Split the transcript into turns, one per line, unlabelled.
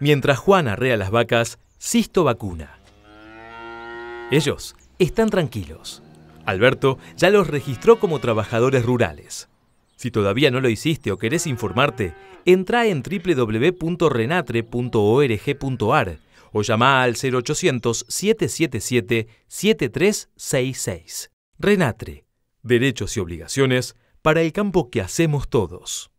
Mientras Juan arrea las vacas, Sisto vacuna. Ellos están tranquilos. Alberto ya los registró como trabajadores rurales. Si todavía no lo hiciste o querés informarte, entra en www.renatre.org.ar o llama al 0800-777-7366. Renatre, derechos y obligaciones para el campo que hacemos todos.